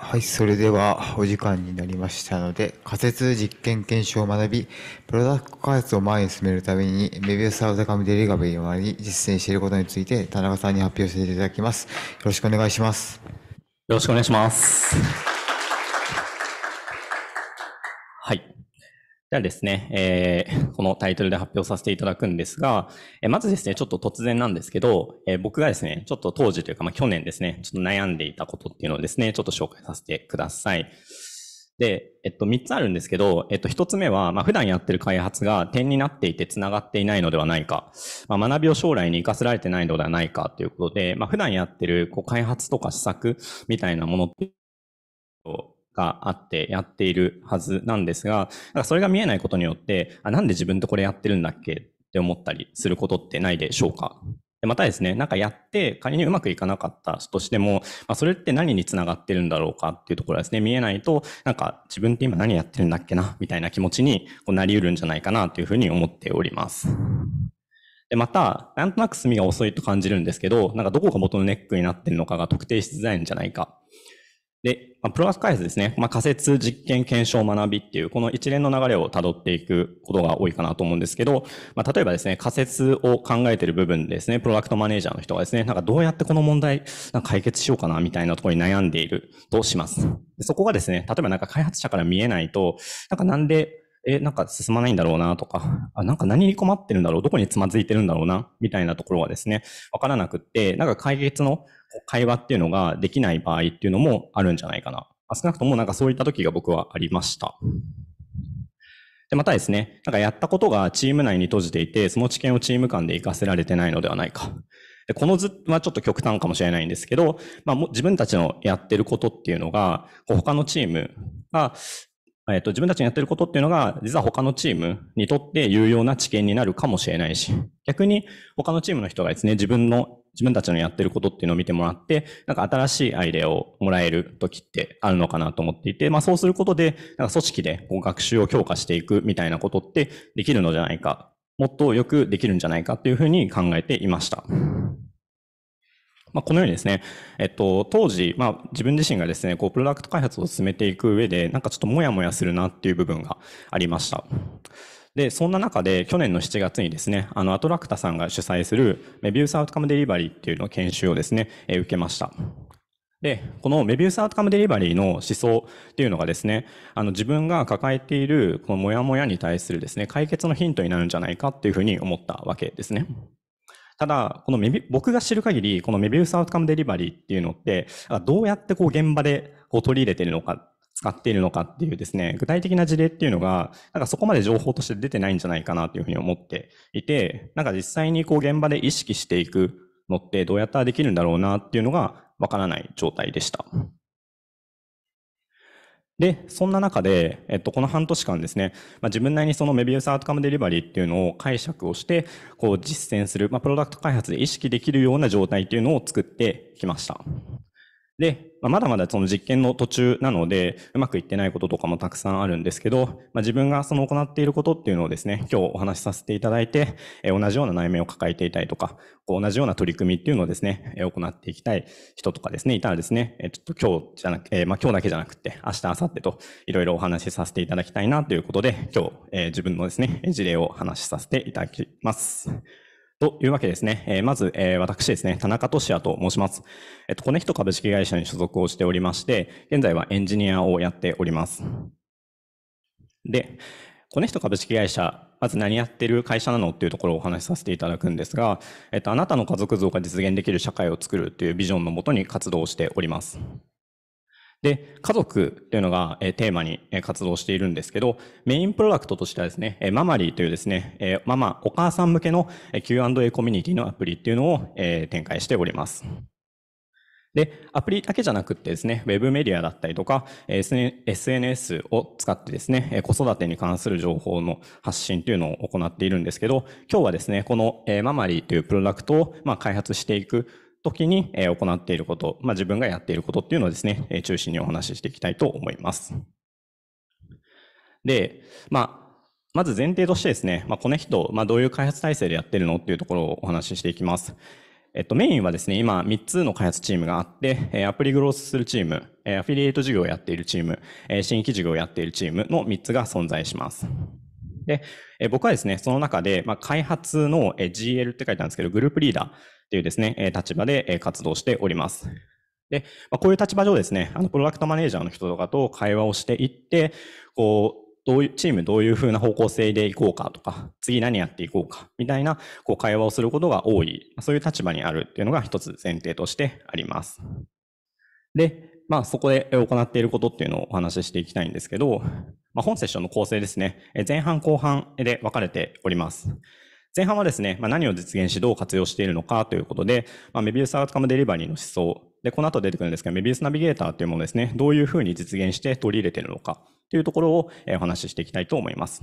はい、それではお時間になりましたので、仮説実験検証を学び、プロダクト開発を前に進めるために、メビウスアウトカムデリガベリを前に実践していることについて、田中さんに発表していただきます。よろしくお願いします。よろしくお願いします。ではですね、えー、このタイトルで発表させていただくんですが、えー、まずですね、ちょっと突然なんですけど、えー、僕がですね、ちょっと当時というか、まあ、去年ですね、ちょっと悩んでいたことっていうのをですね、ちょっと紹介させてください。で、えっと、3つあるんですけど、えっと、1つ目は、まあ、普段やってる開発が点になっていて繋がっていないのではないか、まあ、学びを将来に活かせられてないのではないかということで、まあ、普段やってるこう開発とか施策みたいなものってがあってやっているはずなんですが、かそれが見えないことによって、あ、なんで自分とこれやってるんだっけって思ったりすることってないでしょうかでまたですね、なんかやって仮にうまくいかなかったとしても、まあ、それって何につながってるんだろうかっていうところですね、見えないと、なんか自分って今何やってるんだっけなみたいな気持ちにこうなりうるんじゃないかなというふうに思っております。で、また、なんとなく墨が遅いと感じるんですけど、なんかどこが元のネックになってるのかが特定しづらいんじゃないかで、まあ、プロアス開発ですね。まあ、仮説、実験、検証、学びっていう、この一連の流れを辿っていくことが多いかなと思うんですけど、まあ、例えばですね、仮説を考えている部分ですね、プロダクトマネージャーの人がですね、なんかどうやってこの問題、なんか解決しようかな、みたいなところに悩んでいるとします。そこがですね、例えばなんか開発者から見えないと、なんかなんで、え、なんか進まないんだろうなとか、あ、なんか何に困ってるんだろう、どこにつまずいてるんだろうな、みたいなところはですね、わからなくって、なんか解決の会話っていうのができない場合っていうのもあるんじゃないかな。少なくともなんかそういった時が僕はありました。で、またですね、なんかやったことがチーム内に閉じていて、その知見をチーム間で活かせられてないのではないか。でこの図はちょっと極端かもしれないんですけど、まあ、自分たちのやってることっていうのが、こう他のチームが、えっ、と、自分たちのやってることっていうのが、実は他のチームにとって有用な知見になるかもしれないし、逆に他のチームの人がですね、自分の、自分たちのやってることっていうのを見てもらって、なんか新しいアイデアをもらえる時ってあるのかなと思っていて、まあそうすることで、なんか組織で学習を強化していくみたいなことってできるのじゃないか、もっとよくできるんじゃないかっていうふうに考えていました。まあ、このようにですね、えっと、当時、まあ、自分自身がですね、こう、プロダクト開発を進めていく上で、なんかちょっともやもやするなっていう部分がありました。で、そんな中で、去年の7月にですね、あの、アトラクタさんが主催する、メビウスアウトカムデリバリーっていうの研修をですね、え受けました。で、このメビウスアウトカムデリバリーの思想っていうのがですね、あの自分が抱えているこのモヤモヤに対するですね、解決のヒントになるんじゃないかっていうふうに思ったわけですね。ただ、このメビ、僕が知る限り、このメビウスアウトカムデリバリーっていうのって、どうやってこう現場でこう取り入れてるのか、使っているのかっていうですね、具体的な事例っていうのが、なんかそこまで情報として出てないんじゃないかなというふうに思っていて、なんか実際にこう現場で意識していくのってどうやったらできるんだろうなっていうのがわからない状態でした。で、そんな中で、えっと、この半年間ですね、まあ、自分なりにそのメビウスアウトカムデリバリーっていうのを解釈をして、こう実践する、まあ、プロダクト開発で意識できるような状態っていうのを作ってきました。で、まあ、まだまだその実験の途中なので、うまくいってないこととかもたくさんあるんですけど、まあ、自分がその行っていることっていうのをですね、今日お話しさせていただいて、え同じような内面を抱えていたりとか、こう同じような取り組みっていうのをですね、え行っていきたい人とかですね、いたらですね、えちょっと今日じゃなく、えまあ、今日だけじゃなくて、明日、明後日といろいろお話しさせていただきたいなということで、今日、え自分のですね、事例を話しさせていただきます。というわけですね。えー、まず、えー、私ですね、田中俊也と申します。えっと、コネヒト株式会社に所属をしておりまして、現在はエンジニアをやっております。で、コネヒト株式会社、まず何やってる会社なのっていうところをお話しさせていただくんですが、えっと、あなたの家族像が実現できる社会を作るというビジョンのもとに活動しております。で、家族というのが、えテーマに活動しているんですけど、メインプロダクトとしてはですね、えママリーというですね、えママ、お母さん向けの Q&A コミュニティのアプリっていうのを、え展開しております。で、アプリだけじゃなくてですね、ウェブメディアだったりとか、SNS を使ってですね、子育てに関する情報の発信というのを行っているんですけど、今日はですね、このママリーというプロダクトをま開発していく時に行っていること、まあ、自分がやっていることっていうのをですね、中心にお話ししていきたいと思います。で、まあ、まず前提としてですね、まあ、この人、まあ、どういう開発体制でやってるのっていうところをお話ししていきます。えっと、メインはですね、今3つの開発チームがあって、えアプリグロースするチーム、えアフィリエイト事業をやっているチーム、え新規事業をやっているチームの3つが存在します。で、え僕はですね、その中で、まあ、開発の GL って書いてあるんですけど、グループリーダー、っていうですね、え立場で活動しております。で、まあ、こういう立場上ですね、あの、プロダクトマネージャーの人とかと会話をしていって、こう、どういう、チームどういうふうな方向性でいこうかとか、次何やっていこうか、みたいな、こう、会話をすることが多い、そういう立場にあるっていうのが一つ前提としてあります。で、まあ、そこで行っていることっていうのをお話ししていきたいんですけど、まあ、本セッションの構成ですね、前半後半で分かれております。前半はですね、まあ、何を実現しどう活用しているのかということで、まあ、メビウスアウトカムデリバリーの思想で、この後出てくるんですけど、メビウスナビゲーターというものですね、どういうふうに実現して取り入れているのかというところをお話ししていきたいと思います。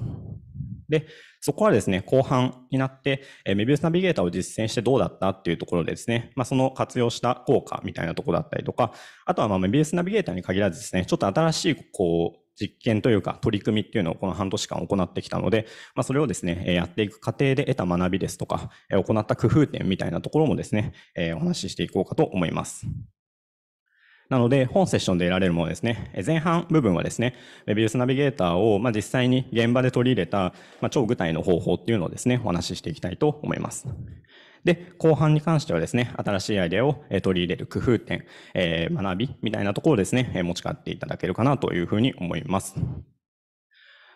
で、そこはですね、後半になって、メビウスナビゲーターを実践してどうだったっていうところでですね、まあ、その活用した効果みたいなところだったりとか、あとはまあメビウスナビゲーターに限らずですね、ちょっと新しいこう実験というか取り組みっていうのをこの半年間行ってきたので、まあ、それをですね、やっていく過程で得た学びですとか、行った工夫点みたいなところもですね、お話ししていこうかと思います。なので、本セッションで得られるものですね。前半部分はですね、w e b u ス・ナビゲーターを、実際に現場で取り入れた、超具体の方法っていうのをですね、お話ししていきたいと思います。で、後半に関してはですね、新しいアイデアを取り入れる工夫点、えー、学びみたいなところをですね、持ち帰っていただけるかなというふうに思います。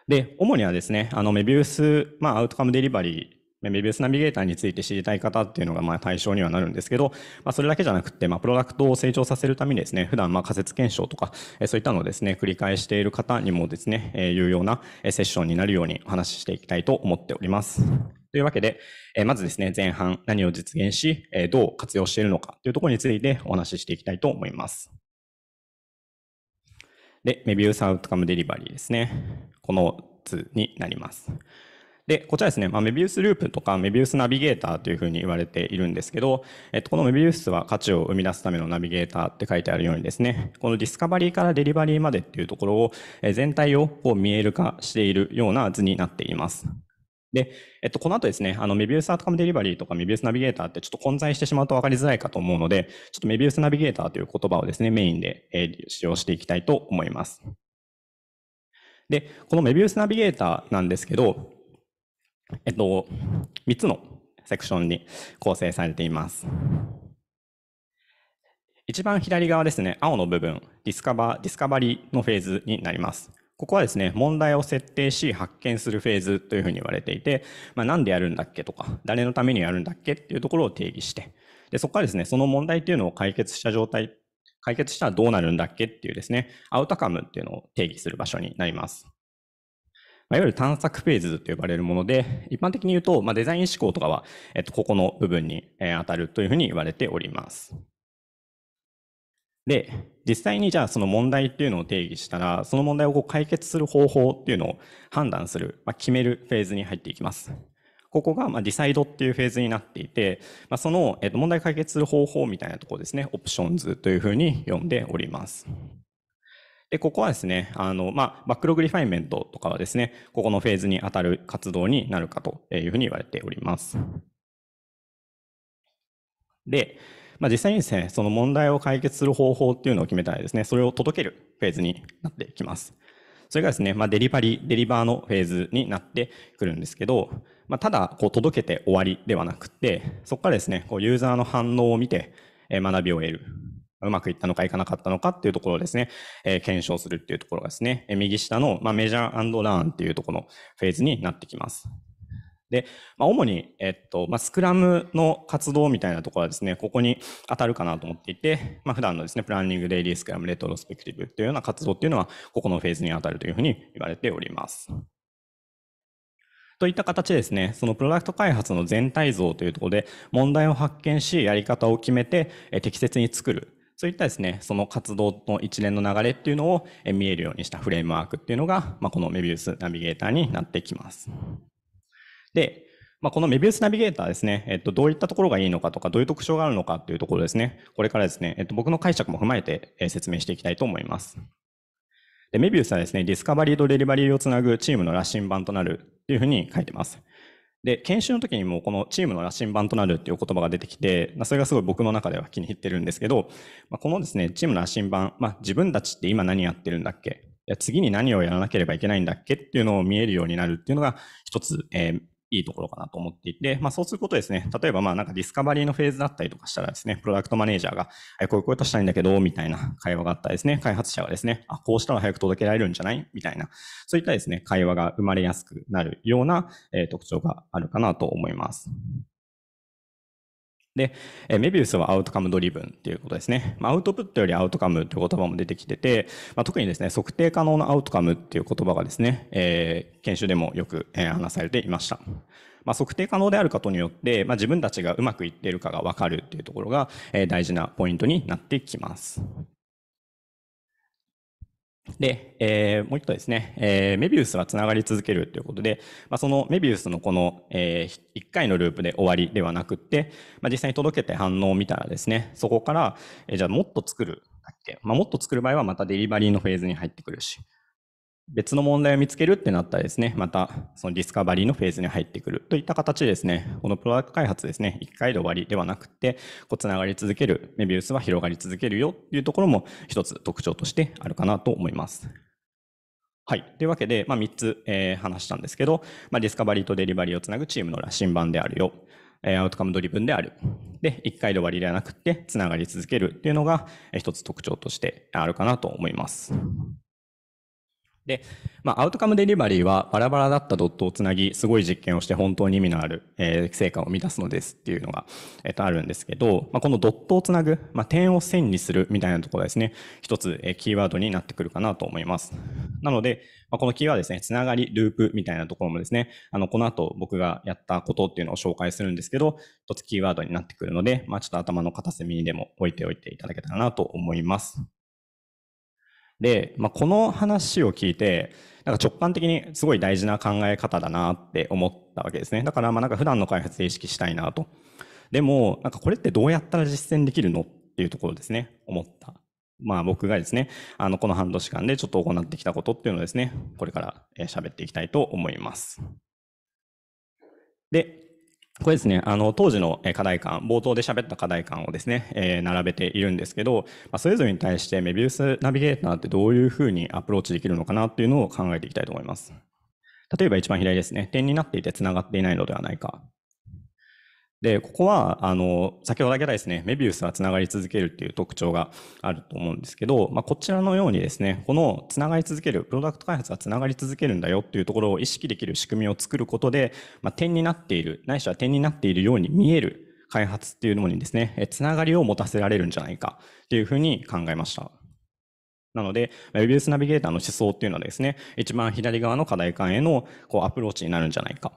で、主にはですね、あの、メビウス、まあ、アウトカムデリバリー、メビウスナビゲーターについて知りたい方っていうのがまあ対象にはなるんですけど、まあ、それだけじゃなくて、まあ、プロダクトを成長させるためにですね、普段まあ仮説検証とか、そういったのをですね、繰り返している方にもですね、有用なセッションになるようにお話ししていきたいと思っております。というわけで、えまずですね、前半何を実現し、えどう活用しているのかというところについてお話ししていきたいと思います。で、メビウスアウトカムデリバリーですね。この図になります。で、こちらですね、まあ、メビウスループとかメビウスナビゲーターというふうに言われているんですけど、えっと、このメビウスは価値を生み出すためのナビゲーターって書いてあるようにですね、このディスカバリーからデリバリーまでっていうところを、え全体をこう見える化しているような図になっています。で、えっと、この後ですね、あの、メビウスアートカムデリバリーとかメビウスナビゲーターってちょっと混在してしまうと分かりづらいかと思うので、ちょっとメビウスナビゲーターという言葉をですね、メインで、え使用していきたいと思います。で、このメビウスナビゲーターなんですけど、えっと、3つのセクションに構成されています。一番左側ですね、青の部分、ディスカバ、ディスカバリのフェーズになります。ここはですね、問題を設定し発見するフェーズというふうに言われていて、まあ、なんでやるんだっけとか、誰のためにやるんだっけっていうところを定義して、で、そこからですね、その問題っていうのを解決した状態、解決したらどうなるんだっけっていうですね、アウトカムっていうのを定義する場所になります。まあ、いわゆる探索フェーズと呼ばれるもので、一般的に言うと、まあ、デザイン思考とかは、えっと、ここの部分に、えー、当たるというふうに言われております。で、実際にじゃあその問題っていうのを定義したら、その問題をこう解決する方法っていうのを判断する、まあ、決めるフェーズに入っていきます。ここが、まあ、ディサイドっていうフェーズになっていて、まあ、その、えっと、問題解決する方法みたいなところですね、オプションズというふうに呼んでおります。で、ここはですね、あの、まあ、バックログリファインメントとかはですね、ここのフェーズに当たる活動になるかというふうに言われております。で、まあ、実際にですね、その問題を解決する方法っていうのを決めたらですね、それを届けるフェーズになっていきます。それがですね、まあ、デリバリー、デリバーのフェーズになってくるんですけど、まあ、ただ、こう、届けて終わりではなくて、そこからですね、こう、ユーザーの反応を見て、え学びを得る。うまくいったのかいかなかったのかっていうところをですね、え検証するっていうところがですね、右下の、まメジャーラーンっていうところのフェーズになってきます。で、まあ、主に、えっと、まあ、スクラムの活動みたいなところはですね、ここに当たるかなと思っていて、まあ、普段のですね、プランニング、デイリースクラム、レトロスペクティブというような活動っていうのは、ここのフェーズに当たるというふうに言われております。といった形でですね、そのプロダクト開発の全体像というところで、問題を発見し、やり方を決めて、適切に作る。そういったですね、その活動の一連の流れっていうのを見えるようにしたフレームワークっていうのが、まあ、このメビウスナビゲーターになってきます。で、まあ、このメビウスナビゲーターですね、えっと、どういったところがいいのかとか、どういう特徴があるのかというところですね、これからですね、えっと、僕の解釈も踏まえて説明していきたいと思います。で、メビウスはですね、ディスカバリーとデリバリーをつなぐチームの羅針盤となるというふうに書いてます。で、研修の時にもこのチームの羅針盤となるっていう言葉が出てきて、それがすごい僕の中では気に入ってるんですけど、まあ、このですね、チームの羅針盤、まあ、自分たちって今何やってるんだっけ次に何をやらなければいけないんだっけっていうのを見えるようになるっていうのが一つ、えー、いいところかなと思っていて、まあそうすることですね。例えばまあなんかディスカバリーのフェーズだったりとかしたらですね、プロダクトマネージャーが、えこういうことしたいんだけど、みたいな会話があったりですね、開発者がですね、あ、こうしたら早く届けられるんじゃないみたいな、そういったですね、会話が生まれやすくなるような、え特徴があるかなと思います。で、メビウスはアウトカムドリブンっていうことですね。まあ、アウトプットよりアウトカムという言葉も出てきてて、まあ、特にですね、測定可能なアウトカムっていう言葉がですね、えー、研修でもよく、えー、話されていました。まあ、測定可能であることによって、まあ、自分たちがうまくいっているかがわかるっていうところが、えー、大事なポイントになってきます。で、えー、もう一個ですね、えー、メビウスはつながり続けるということで、まあ、そのメビウスのこの、えー、1回のループで終わりではなくって、まあ、実際に届けて反応を見たらですね、そこから、えー、じゃあもっと作るだっけ、まあ、もっと作る場合はまたデリバリーのフェーズに入ってくるし、別の問題を見つけるってなったらですね、またそのディスカバリーのフェーズに入ってくるといった形でですね、このプロダクト開発ですね、一回で終わりではなくて、こう繋がり続ける、メビウスは広がり続けるよっていうところも一つ特徴としてあるかなと思います。はい。というわけで、まあ、3つ、えー、話したんですけど、まあ、ディスカバリーとデリバリーをつなぐチームの羅針盤であるよ。えアウトカムドリブンである。で、一回で終わりではなくて、つながり続けるっていうのが、一つ特徴としてあるかなと思います。で、まあ、アウトカムデリバリーはバラバラだったドットをつなぎ、すごい実験をして本当に意味のある、えー、成果を生み出すのですっていうのが、えっ、と、あるんですけど、まあ、このドットをつなぐ、まあ、点を線にするみたいなところですね、一つ、えキーワードになってくるかなと思います。なので、まあ、このキーワードですね、つながり、ループみたいなところもですね、あの、この後僕がやったことっていうのを紹介するんですけど、一つキーワードになってくるので、まあ、ちょっと頭の片隅にでも置いておいていただけたらなと思います。で、まあ、この話を聞いて、なんか直感的にすごい大事な考え方だなって思ったわけですね。だから、まあなんか普段の開発で意識したいなと。でも、なんかこれってどうやったら実践できるのっていうところですね、思った。まあ僕がですね、あの、この半年間でちょっと行ってきたことっていうのをですね、これから喋っていきたいと思います。で、これですね、あの、当時の課題感、冒頭で喋った課題感をですね、えー、並べているんですけど、まあ、それぞれに対してメビウスナビゲーターってどういうふうにアプローチできるのかなっていうのを考えていきたいと思います。例えば一番左ですね、点になっていて繋がっていないのではないか。で、ここは、あの、先ほどだけですね、メビウスは繋がり続けるっていう特徴があると思うんですけど、まあ、こちらのようにですね、この繋がり続ける、プロダクト開発は繋がり続けるんだよっていうところを意識できる仕組みを作ることで、まあ、点になっている、ないしは点になっているように見える開発っていうのにですね、つながりを持たせられるんじゃないかっていうふうに考えました。なので、メビウスナビゲーターの思想っていうのはですね、一番左側の課題感へのこうアプローチになるんじゃないか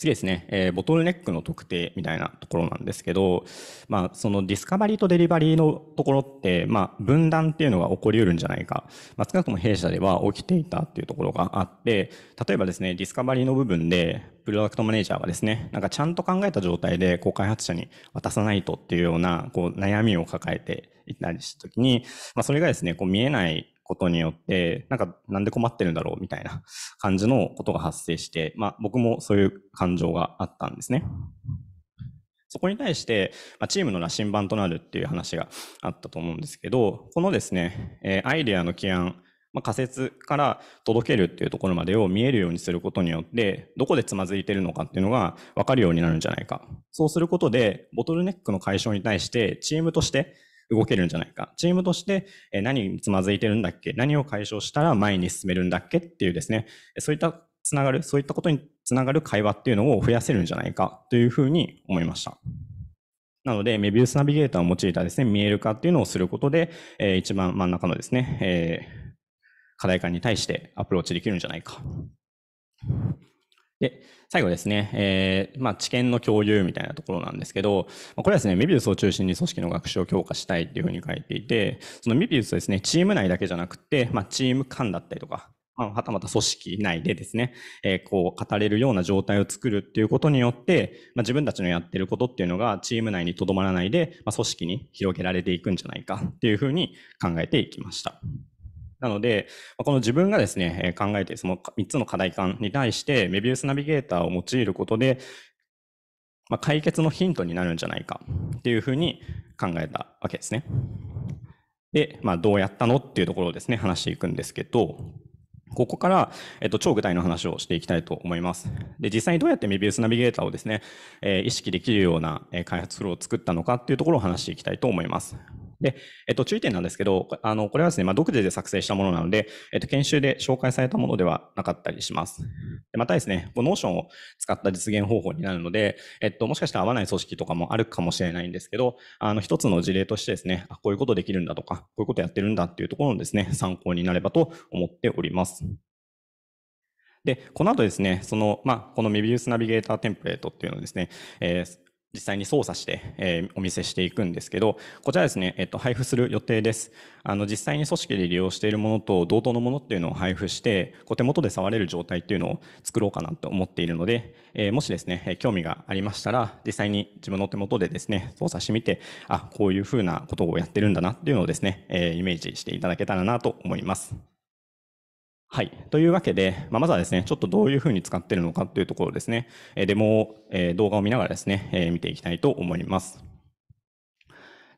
次ですね、えー、ボトルネックの特定みたいなところなんですけど、まあ、そのディスカバリーとデリバリーのところって、まあ、分断っていうのが起こりうるんじゃないか、まあ、少なくとも弊社では起きていたっていうところがあって、例えばですね、ディスカバリーの部分で、プロダクトマネージャーはですね、なんかちゃんと考えた状態で、こう開発者に渡さないとっていうような、こう悩みを抱えていたりしたときに、まあそれがですね、こう見えないことによって、なんかなんで困ってるんだろうみたいな 感じのことが発生して、まあ僕もそういう感情があったんですね。そこに対して、まあ、チームの羅針盤となるっていう話があったと思うんですけど、このですね、えアイデアの起案、まあ、仮説から届けるっていうところまでを見えるようにすることによって、どこでつまずいてるのかっていうのが分かるようになるんじゃないか。そうすることで、ボトルネックの解消に対して、チームとして動けるんじゃないか。チームとして、え何につまずいてるんだっけ何を解消したら前に進めるんだっけっていうですね、そういったつながる、そういったことにつながる会話っていうのを増やせるんじゃないかというふうに思いました。なので、メビウスナビゲーターを用いたですね、見える化っていうのをすることで、えー、一番真ん中のですね、えー、課題感に対してアプローチできるんじゃないか。で、最後ですね、えー、まあ、知見の共有みたいなところなんですけど、これはですね、メビウスを中心に組織の学習を強化したいっていうふうに書いていて、そのメビウスはですね、チーム内だけじゃなくて、まあ、チーム間だったりとか、まあ、はたまた組織内でですね、えー、こう、語れるような状態を作るっていうことによって、まあ、自分たちのやってることっていうのがチーム内にとどまらないで、まあ、組織に広げられていくんじゃないかっていうふうに考えていきました。なので、この自分がですね、考えてその3つの課題感に対して、メビウスナビゲーターを用いることで、まあ、解決のヒントになるんじゃないかっていうふうに考えたわけですね。で、まあ、どうやったのっていうところをですね、話していくんですけど、ここから、えっと、超具体の話をしていきたいと思います。で、実際にどうやってメビウスナビゲーターをですね、えー、意識できるような開発フローを作ったのかっていうところを話していきたいと思います。で、えっと、注意点なんですけど、あの、これはですね、まあ、独自で作成したものなので、えっと、研修で紹介されたものではなかったりします。でまたですね、ノーションを使った実現方法になるので、えっと、もしかしたら合わない組織とかもあるかもしれないんですけど、あの、一つの事例としてですね、あ、こういうことできるんだとか、こういうことやってるんだっていうところのですね、参考になればと思っております。で、この後ですね、その、まあ、このメビウスナビゲーターテンプレートっていうのをですね、えー、実際に操作して、えー、お見せしていくんですけど、こちらですね、えっと、配布する予定です。あの、実際に組織で利用しているものと同等のものっていうのを配布して、こう手元で触れる状態っていうのを作ろうかなと思っているので、えー、もしですね、興味がありましたら、実際に自分の手元でですね、操作してみて、あ、こういうふうなことをやってるんだなっていうのをですね、えー、イメージしていただけたらなと思います。はい。というわけで、まあ、まずはですね、ちょっとどういうふうに使っているのかというところですね、えデモを、え動画を見ながらですね、え見ていきたいと思います。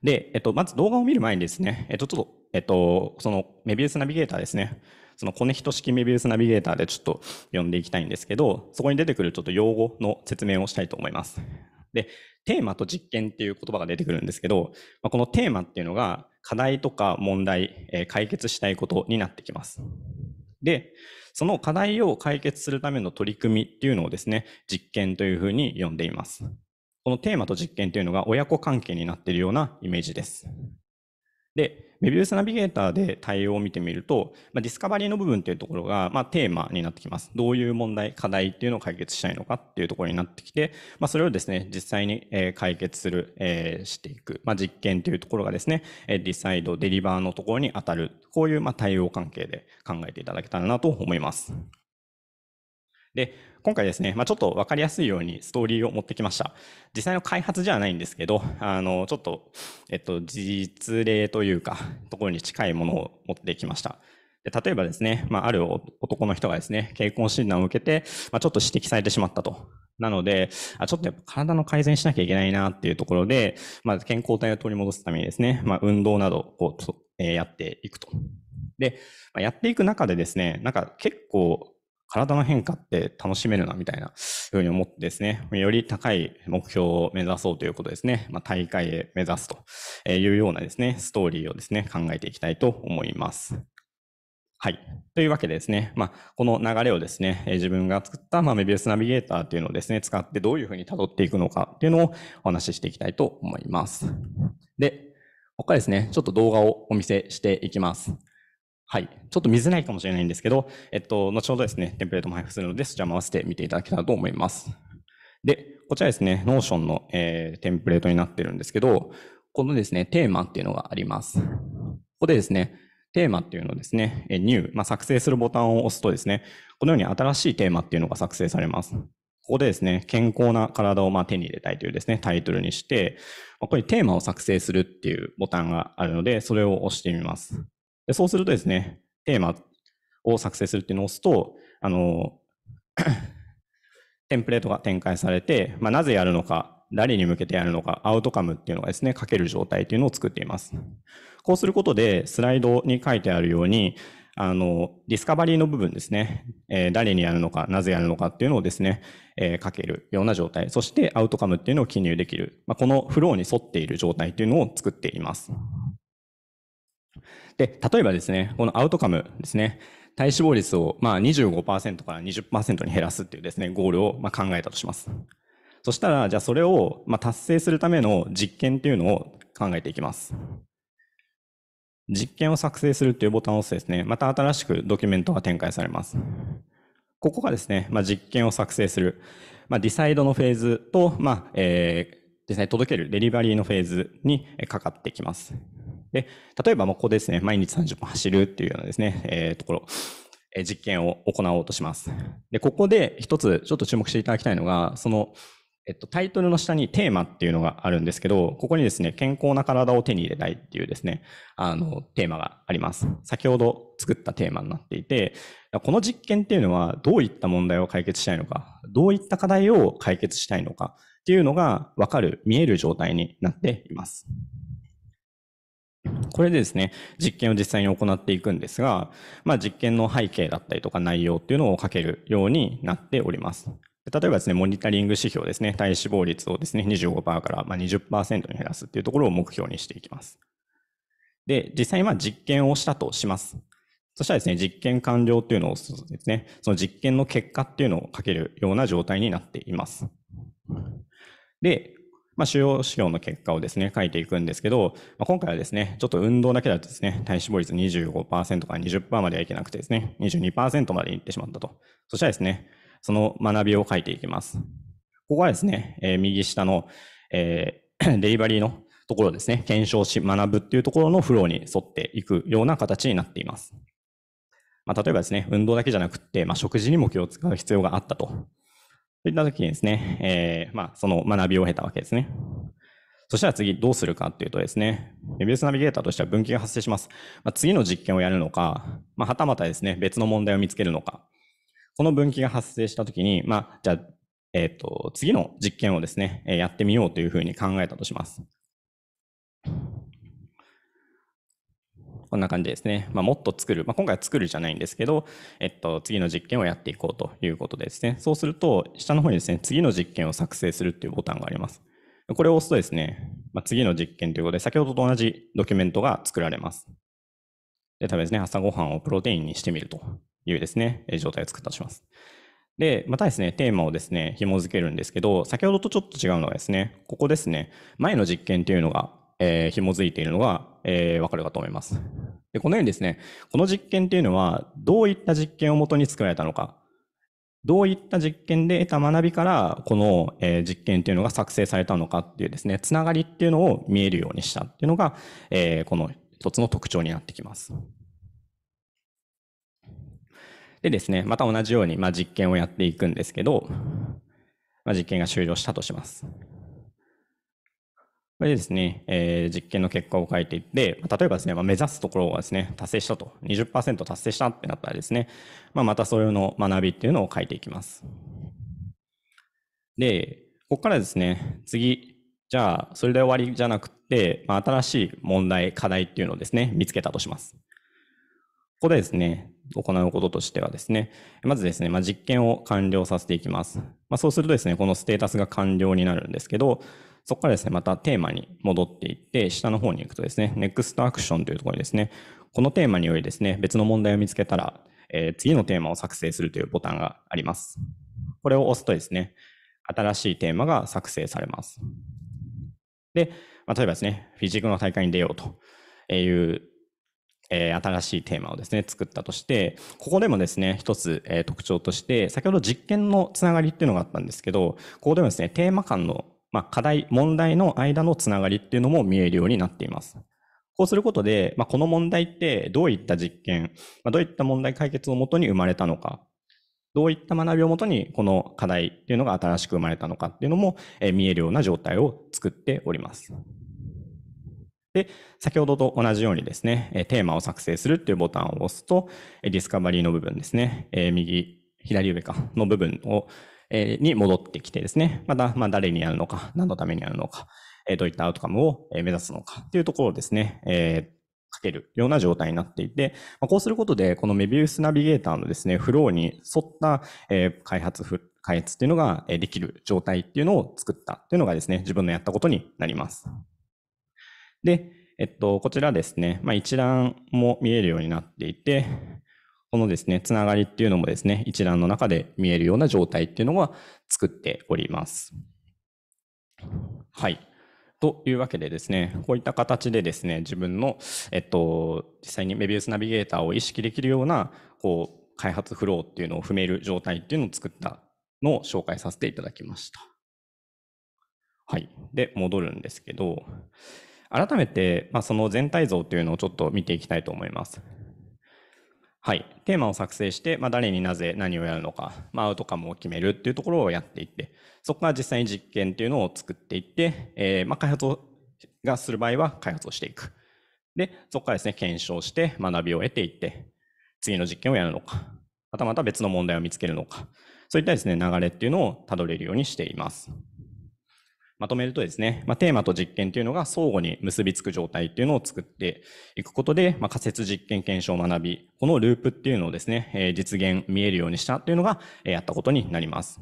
で、えっと、まず動画を見る前にですね、えっと、ちょっと、えっと、そのメビウスナビゲーターですね、そのコネヒト式メビウスナビゲーターでちょっと読んでいきたいんですけど、そこに出てくるちょっと用語の説明をしたいと思います。で、テーマと実験っていう言葉が出てくるんですけど、まあ、このテーマっていうのが課題とか問題、え解決したいことになってきます。で、その課題を解決するための取り組みっていうのをですね、実験というふうに呼んでいます。このテーマと実験というのが親子関係になっているようなイメージです。で、メビウスナビゲーターで対応を見てみると、まあ、ディスカバリーの部分っていうところが、まあ、テーマになってきます。どういう問題、課題っていうのを解決したいのかっていうところになってきて、まあ、それをですね、実際に解決する、えー、していく、まあ、実験というところがですね、ディサイド、デリバーのところに当たる、こういうまあ対応関係で考えていただけたらなと思います。で、今回ですね、まあ、ちょっと分かりやすいようにストーリーを持ってきました。実際の開発じゃないんですけど、あの、ちょっと、えっと、実例というか、ところに近いものを持ってきました。で例えばですね、まあ、ある男の人がですね、健康診断を受けて、まあ、ちょっと指摘されてしまったと。なので、あちょっとやっぱ体の改善しなきゃいけないなっていうところで、まあ、健康体を取り戻すためにですね、まあ、運動などを、えー、やっていくと。で、まあ、やっていく中でですね、なんか結構体の変化って楽しめるな、みたいなふうに思ってですね、より高い目標を目指そうということですね、まあ、大会へ目指すというようなですね、ストーリーをですね、考えていきたいと思います。はい。というわけでですね、まあ、この流れをですね、自分が作った、まあ、メビウスナビゲーターというのをですね、使ってどういうふうに辿っていくのかっていうのをお話ししていきたいと思います。で、ここからですね、ちょっと動画をお見せしていきます。はい。ちょっと見づらいかもしれないんですけど、えっと、後ほどですね、テンプレートも配布するので、そちらも合わせて見ていただけたらと思います。で、こちらですね、Notion の、えー、テンプレートになってるんですけど、このですね、テーマっていうのがあります。ここでですね、テーマっていうのをですね、New、まあ、作成するボタンを押すとですね、このように新しいテーマっていうのが作成されます。ここでですね、健康な体をま手に入れたいというですね、タイトルにして、これテーマを作成するっていうボタンがあるので、それを押してみます。でそうするとですね、テーマを作成するっていうのを押すと、あの、テンプレートが展開されて、まあ、なぜやるのか、誰に向けてやるのか、アウトカムっていうのがですね、書ける状態っていうのを作っています。こうすることで、スライドに書いてあるように、あの、ディスカバリーの部分ですね、えー、誰にやるのか、なぜやるのかっていうのをですね、えー、書けるような状態、そしてアウトカムっていうのを記入できる、まあ、このフローに沿っている状態っていうのを作っています。で、例えばですね、このアウトカムですね、体脂肪率をまあ25%から20%に減らすっていうですね、ゴールをま考えたとします。そしたら、じゃあそれをま達成するための実験っていうのを考えていきます。実験を作成するっていうボタンを押すとですね、また新しくドキュメントが展開されます。ここがですね、まあ、実験を作成する、まあ、ディサイドのフェーズと、まあ、えー、実際届けるデリバリーのフェーズにかかってきます。で、例えば、ここですね、毎日30分走るっていうようなですね、えー、ところ、えー、実験を行おうとします。で、ここで一つちょっと注目していただきたいのが、その、えっと、タイトルの下にテーマっていうのがあるんですけど、ここにですね、健康な体を手に入れたいっていうですね、あの、テーマがあります。先ほど作ったテーマになっていて、この実験っていうのはどういった問題を解決したいのか、どういった課題を解決したいのかっていうのがわかる、見える状態になっています。これでですね、実験を実際に行っていくんですが、まあ、実験の背景だったりとか内容っていうのを書けるようになっております。例えばですね、モニタリング指標ですね、体脂肪率をですね、25%から20%に減らすっていうところを目標にしていきます。で、実際にまあ実験をしたとします。そしたらですね、実験完了っていうのをですね、その実験の結果っていうのを書けるような状態になっています。で、まあ、主要指標の結果をですね、書いていくんですけど、まあ、今回はですね、ちょっと運動だけだとですね、体脂肪率25%から20%まではいけなくてですね、22%までいってしまったと。そしたらですね、その学びを書いていきます。ここはですね、えー、右下の、えー、デリバリーのところですね、検証し、学ぶっていうところのフローに沿っていくような形になっています。まあ、例えばですね、運動だけじゃなくって、まあ、食事にも気を使う必要があったと。ういった時にですね、えー、まあ、その学びを経たわけですね。そしたら次どうするかっていうとですね、Webs ナビゲーターとしては分岐が発生します。まあ、次の実験をやるのか、まあ、はたまたですね、別の問題を見つけるのか。この分岐が発生した時に、まあ、じゃあ、えっ、ー、と、次の実験をですね、やってみようというふうに考えたとします。こんな感じですね。まあ、もっと作る。まあ、今回は作るじゃないんですけど、えっと、次の実験をやっていこうということですね。そうすると、下の方にですね、次の実験を作成するっていうボタンがあります。これを押すとですね、まあ、次の実験ということで、先ほどと同じドキュメントが作られます。で、多分ですね、朝ごはんをプロテインにしてみるというですね、状態を作ったとします。で、またですね、テーマをですね、紐付けるんですけど、先ほどとちょっと違うのはですね、ここですね、前の実験というのがえー、紐づいているのが、えー、わかるかと思います。で、このようにですね、この実験っていうのは、どういった実験をもとに作られたのか、どういった実験で得た学びから、この、えー、実験っていうのが作成されたのかっていうですね、つながりっていうのを見えるようにしたっていうのが、えー、この一つの特徴になってきます。でですね、また同じように、まあ、実験をやっていくんですけど、まあ、実験が終了したとします。これですね、えー、実験の結果を書いていって、例えばですね、まあ、目指すところはですね、達成したと、20%達成したってなったらですね、まあ、またそうの学びっていうのを書いていきます。で、ここからですね、次、じゃあ、それで終わりじゃなくて、まあ、新しい問題、課題っていうのをですね、見つけたとします。ここでですね、行うこととしてはですね、まずですね、まあ、実験を完了させていきます。まあ、そうするとですね、このステータスが完了になるんですけど、そこからですね、またテーマに戻っていって、下の方に行くとですね、Next Action というところにですね、このテーマによりですね、別の問題を見つけたら、えー、次のテーマを作成するというボタンがあります。これを押すとですね、新しいテーマが作成されます。で、まあ、例えばですね、フィジークの大会に出ようという、えー、新しいテーマをですね、作ったとして、ここでもですね、一つ、えー、特徴として、先ほど実験のつながりっていうのがあったんですけど、ここでもですね、テーマ間のまあ、課題、問題の間のつながりっていうのも見えるようになっています。こうすることで、まあ、この問題ってどういった実験、まあ、どういった問題解決をもとに生まれたのか、どういった学びをもとにこの課題っていうのが新しく生まれたのかっていうのも見えるような状態を作っております。で、先ほどと同じようにですね、テーマを作成するっていうボタンを押すと、ディスカバリーの部分ですね、右、左上かの部分をえに戻ってきてですね、また、ま誰にやるのか、何のためにやるのか、えどういったアウトカムを目指すのかっていうところをですね、えかけるような状態になっていて、まこうすることで、このメビウスナビゲーターのですね、フローに沿った、え開発開発っていうのができる状態っていうのを作ったっていうのがですね、自分のやったことになります。で、えっと、こちらですね、まあ、一覧も見えるようになっていて、このですね、つながりっていうのもですね、一覧の中で見えるような状態っていうのは作っております。はい。というわけでですね、こういった形でですね、自分の、えっと、実際にメビウスナビゲーターを意識できるような、こう、開発フローっていうのを踏める状態っていうのを作ったのを紹介させていただきました。はい。で、戻るんですけど、改めて、まあ、その全体像というのをちょっと見ていきたいと思います。はい、テーマを作成して、まあ、誰になぜ何をやるのか、まあ、アウトカムを決めるっていうところをやっていってそこから実際に実験っていうのを作っていって、えー、まあ、開発をがする場合は開発をしていくでそこからですね検証して学びを得ていって次の実験をやるのかまたまた別の問題を見つけるのかそういったですね流れっていうのをたどれるようにしています。まとめるとですね、まあ、テーマと実験というのが相互に結びつく状態っていうのを作っていくことで、まあ、仮説実験検証学び、このループっていうのをですね、え実現見えるようにしたっていうのが、えやったことになります。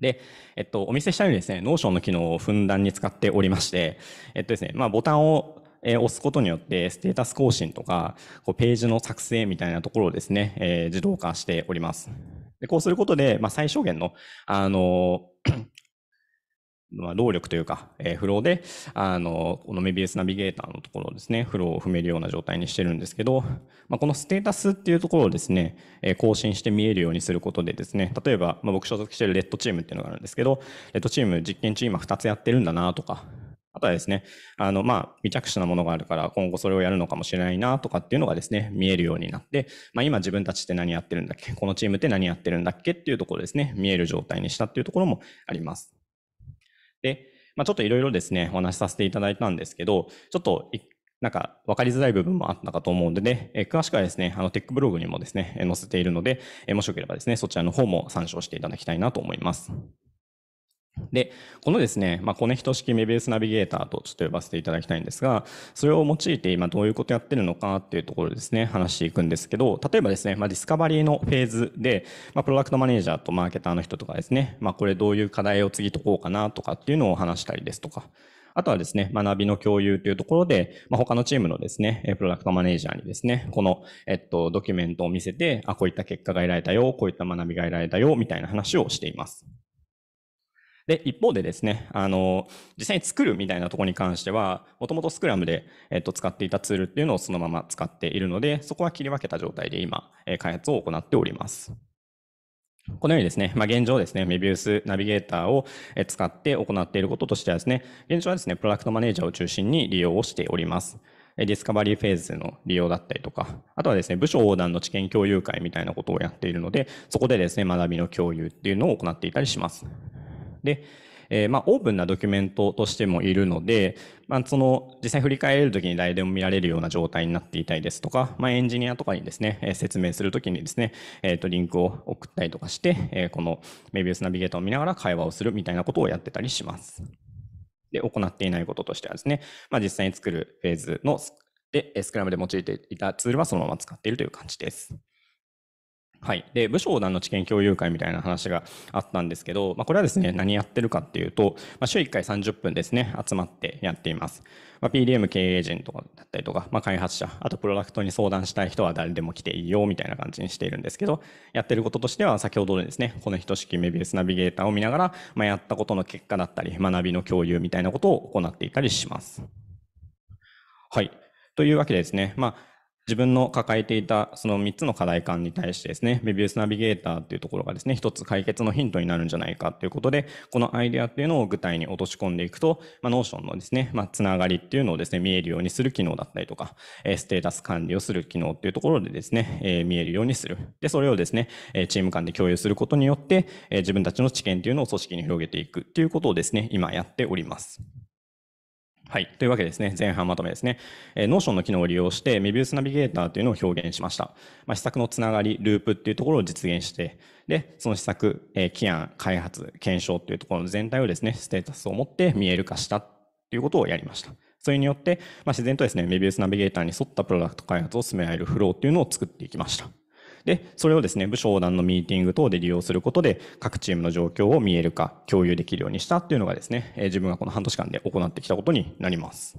で、えっと、お見せしたようにですね、ノーションの機能をふんだんに使っておりまして、えっとですね、まあ、ボタンをえ押すことによってステータス更新とかこうページの作成みたいなところをですね、えー、自動化しております。でこうすることで、まあ、最小限の、あのまあ、動力というか、えー、フローで、あの、このメビウスナビゲーターのところですね、フローを踏めるような状態にしてるんですけど、まあ、このステータスっていうところをですね、えー、更新して見えるようにすることでですね、例えば、まあ、僕所属してるレッドチームっていうのがあるんですけど、レッドチーム実験チームは2つやってるんだなとか、あとはですね、あの、まあ、未着手なものがあるから、今後それをやるのかもしれないな、とかっていうのがですね、見えるようになって、まあ、今自分たちって何やってるんだっけこのチームって何やってるんだっけっていうところですね、見える状態にしたっていうところもあります。で、まあ、ちょっといろいろですね、お話しさせていただいたんですけど、ちょっとなんか分かりづらい部分もあったかと思うので、ね、え詳しくはですね、あのテックブログにもですね、載せているので、えもしよければですね、そちらの方も参照していただきたいなと思います。で、このですね、まあ、コネヒト式メビウスナビゲーターとちょっと呼ばせていただきたいんですが、それを用いて今どういうことやってるのかっていうところですね、話していくんですけど、例えばですね、まあ、ディスカバリーのフェーズで、まあ、プロダクトマネージャーとマーケターの人とかですね、まあ、これどういう課題を次解こうかなとかっていうのを話したりですとか、あとはですね、学びの共有というところで、まあ、他のチームのですね、プロダクトマネージャーにですね、この、えっと、ドキュメントを見せて、あ、こういった結果が得られたよ、こういった学びが得られたよ、みたいな話をしています。で、一方でですね、あの、実際に作るみたいなところに関しては、もともとスクラムで、えっと、使っていたツールっていうのをそのまま使っているので、そこは切り分けた状態で今、え開発を行っております。このようにですね、まあ、現状ですね、メビウスナビゲーターを使って行っていることとしてはですね、現状はですね、プロダクトマネージャーを中心に利用をしております。ディスカバリーフェーズの利用だったりとか、あとはですね、部署横断の知見共有会みたいなことをやっているので、そこでですね、学びの共有っていうのを行っていたりします。で、えー、まあ、オープンなドキュメントとしてもいるので、まあ、その実際振り返れるときに誰でも見られるような状態になっていたりですとか、まあ、エンジニアとかにですね、えー、説明するときにですね、えー、とリンクを送ったりとかして、えー、このメビウスナビゲーターを見ながら会話をするみたいなことをやってたりします。で、行っていないこととしてはですね、まあ、実際に作るフェーズので、スクラムで用いていたツールはそのまま使っているという感じです。はい。で、武将団の知見共有会みたいな話があったんですけど、まあ、これはですね、何やってるかっていうと、まあ、週1回30分ですね、集まってやっています。まあ、PDM 経営陣とかだったりとか、まあ、開発者、あとプロダクトに相談したい人は誰でも来ていいよ、みたいな感じにしているんですけど、やってることとしては、先ほどですね、この等式メビウスナビゲーターを見ながら、まあ、やったことの結果だったり、学びの共有みたいなことを行っていたりします。はい。というわけでですね、まあ、自分の抱えていたその3つの課題感に対してですね、メビウスナビゲーターっていうところがですね、一つ解決のヒントになるんじゃないかということで、このアイデアっていうのを具体に落とし込んでいくと、まあ、ノーションのですね、まあ、つながりっていうのをですね、見えるようにする機能だったりとか、ステータス管理をする機能っていうところでですね、え見えるようにする。で、それをですね、チーム間で共有することによって、自分たちの知見っていうのを組織に広げていくっていうことをですね、今やっております。はい。というわけですね。前半まとめですね。えー、Notion の機能を利用して、メビウスナビゲーターというのを表現しました。まあ、施策のつながり、ループっていうところを実現して、で、その施策、えー、起案、開発、検証っていうところの全体をですね、ステータスを持って見える化したということをやりました。それによって、まあ、自然とですね、メビウスナビゲーターに沿ったプロダクト開発を進められるフローっていうのを作っていきました。で、それをですね、部商談のミーティング等で利用することで、各チームの状況を見えるか、共有できるようにしたっていうのがですね、自分がこの半年間で行ってきたことになります。